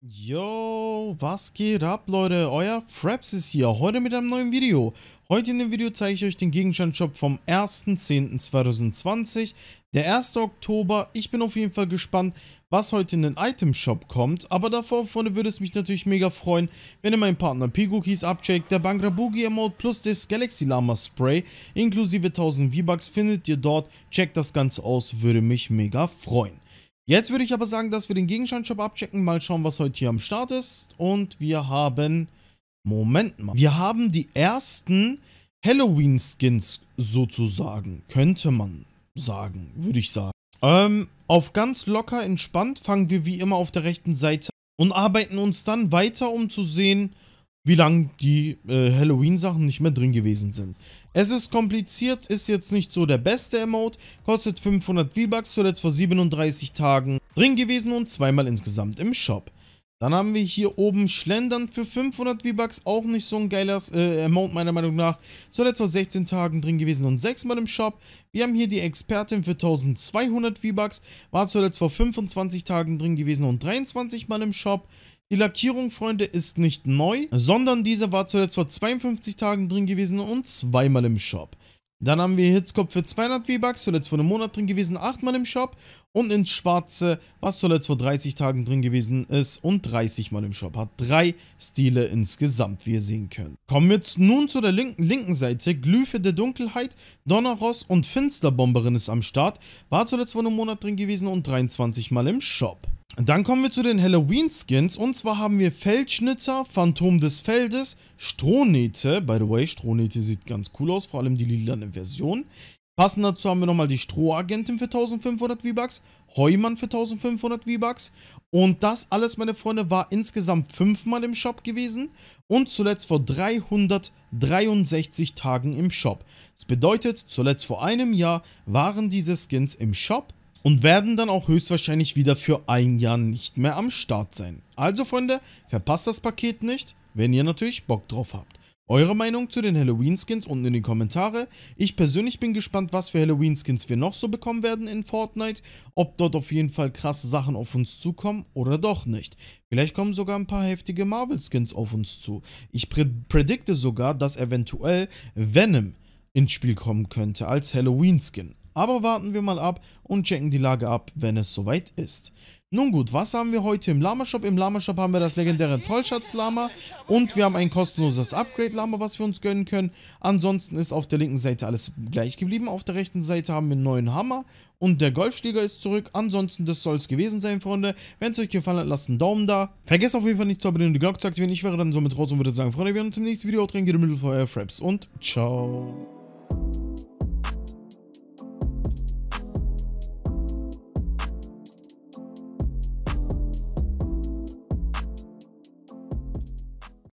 Yo, was geht ab Leute? Euer Fraps ist hier, heute mit einem neuen Video. Heute in dem Video zeige ich euch den Gegenstandshop vom 1.10.2020, der 1. Oktober. Ich bin auf jeden Fall gespannt, was heute in den Itemshop kommt, aber davor, Freunde, würde es mich natürlich mega freuen, wenn ihr meinen Partner P-Cookies abcheckt, der Bangra Boogie Emote plus das Galaxy Lama Spray, inklusive 1000 V-Bucks findet ihr dort, checkt das Ganze aus, würde mich mega freuen. Jetzt würde ich aber sagen, dass wir den Gegenstandshop abchecken, mal schauen, was heute hier am Start ist. Und wir haben, Moment mal, wir haben die ersten Halloween-Skins sozusagen, könnte man sagen, würde ich sagen. Ähm, auf ganz locker entspannt fangen wir wie immer auf der rechten Seite und arbeiten uns dann weiter, um zu sehen, wie lange die äh, Halloween-Sachen nicht mehr drin gewesen sind. Es ist kompliziert, ist jetzt nicht so der beste Emote, kostet 500 V-Bucks, zuletzt vor 37 Tagen drin gewesen und zweimal insgesamt im Shop. Dann haben wir hier oben Schlendern für 500 V-Bucks, auch nicht so ein geiler äh, Amount meiner Meinung nach. Zuletzt vor 16 Tagen drin gewesen und 6 Mal im Shop. Wir haben hier die Expertin für 1200 V-Bucks, war zuletzt vor 25 Tagen drin gewesen und 23 Mal im Shop. Die Lackierung, Freunde, ist nicht neu, sondern diese war zuletzt vor 52 Tagen drin gewesen und zweimal im Shop. Dann haben wir Hitzkopf für 200 V-Bucks, zuletzt vor einem Monat drin gewesen, achtmal im Shop. Und ins Schwarze, was zuletzt vor 30 Tagen drin gewesen ist und 30 Mal im Shop. Hat drei Stile insgesamt, wie ihr sehen könnt. Kommen wir jetzt nun zu der linken, linken Seite. Glyphe der Dunkelheit, Donneros und Finsterbomberin ist am Start. War zuletzt vor einem Monat drin gewesen und 23 Mal im Shop. Dann kommen wir zu den Halloween-Skins. Und zwar haben wir Feldschnitter, Phantom des Feldes, Strohnähte. By the way, Strohnähte sieht ganz cool aus, vor allem die lilane Version. Passend dazu haben wir nochmal die Strohagentin für 1500 V-Bucks, Heumann für 1500 V-Bucks. Und das alles, meine Freunde, war insgesamt fünfmal im Shop gewesen und zuletzt vor 363 Tagen im Shop. Das bedeutet, zuletzt vor einem Jahr waren diese Skins im Shop und werden dann auch höchstwahrscheinlich wieder für ein Jahr nicht mehr am Start sein. Also Freunde, verpasst das Paket nicht, wenn ihr natürlich Bock drauf habt. Eure Meinung zu den Halloween-Skins unten in die Kommentare. Ich persönlich bin gespannt, was für Halloween-Skins wir noch so bekommen werden in Fortnite. Ob dort auf jeden Fall krasse Sachen auf uns zukommen oder doch nicht. Vielleicht kommen sogar ein paar heftige Marvel-Skins auf uns zu. Ich predikte sogar, dass eventuell Venom ins Spiel kommen könnte als Halloween-Skin. Aber warten wir mal ab und checken die Lage ab, wenn es soweit ist. Nun gut, was haben wir heute im Lama-Shop? Im Lama-Shop haben wir das legendäre Trollschatz-Lama und wir haben ein kostenloses Upgrade-Lama, was wir uns gönnen können. Ansonsten ist auf der linken Seite alles gleich geblieben. Auf der rechten Seite haben wir einen neuen Hammer und der Golfschläger ist zurück. Ansonsten, das soll es gewesen sein, Freunde. Wenn es euch gefallen hat, lasst einen Daumen da. Vergesst auf jeden Fall nicht zu abonnieren und die Glocke zu aktivieren. Ich wäre dann somit raus und würde sagen, Freunde, wir sehen uns im nächsten Video. Drin geht im Mittel für euer Fraps und ciao.